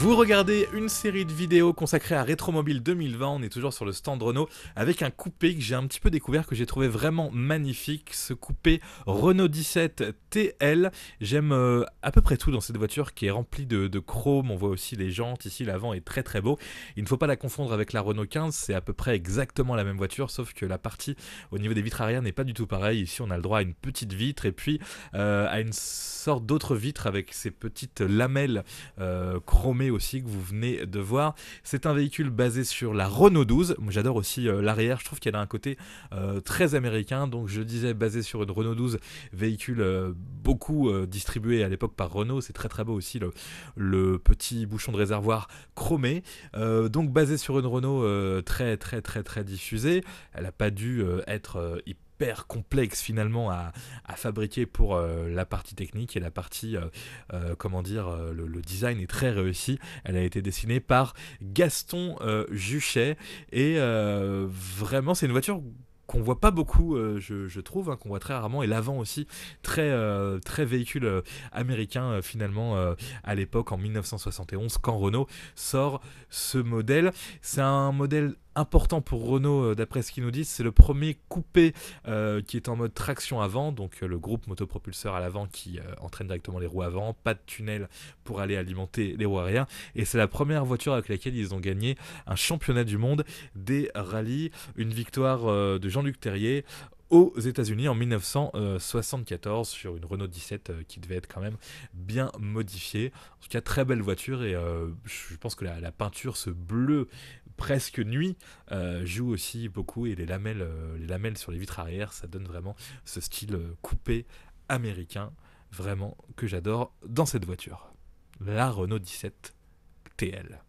Vous regardez une série de vidéos consacrées à Rétromobile 2020, on est toujours sur le stand Renault, avec un coupé que j'ai un petit peu découvert, que j'ai trouvé vraiment magnifique, ce coupé Renault 17 TL. J'aime euh, à peu près tout dans cette voiture qui est remplie de, chrome, on voit aussi les jantes, ici l'avant est très très beau. Il ne faut pas la confondre avec la Renault 15, c'est à peu près exactement la même voiture, sauf que la partie au niveau des vitres arrière n'est pas du tout pareille. Ici on a le droit à une petite vitre et puis euh, à une sorte d'autre vitre avec ces petites lamelles euh, chromées aussi que vous venez de voir. C'est un véhicule basé sur la Renault 12. Moi j'adore aussi euh, l'arrière, je trouve qu'elle a un côté euh, très américain. Donc je disais basé sur une Renault 12, véhicule euh, beaucoup distribué à l'époque par Renault. C'est très très beau aussi le, le, petit bouchon de réservoir chromé. donc basé sur une Renault très très très très diffusée. Elle n'a pas dû être hyper complexe finalement à, fabriquer pour euh, la partie technique et la partie, euh, euh, comment dire, le, design est très réussi. Elle a été dessinée par Gaston Juchet et vraiment c'est une voiture qu'on voit pas beaucoup, je, trouve, hein, qu'on voit très rarement, et l'avant aussi, très, très véhicule américain finalement à l'époque en 1971 quand Renault sort ce modèle. C'est un modèle important pour Renault, euh, d'après ce qu'ils nous disent. C'est le premier coupé euh, qui est en mode traction avant, donc euh, le groupe motopropulseur à l'avant qui entraîne directement les roues avant, pas de tunnel pour aller alimenter les roues arrière. Et c'est la première voiture avec laquelle ils ont gagné un championnat du monde des rallyes, une victoire de Jean-Luc Terrier aux États-Unis en 1974 sur une Renault 17 qui devait être quand même bien modifiée. En tout cas, très belle voiture et je pense que la, peinture, ce bleu presque nuit euh, joue aussi beaucoup et euh, les lamelles, sur les vitres arrière, ça donne vraiment ce style euh, coupé américain, vraiment que j'adore dans cette voiture. La Renault 17 TL.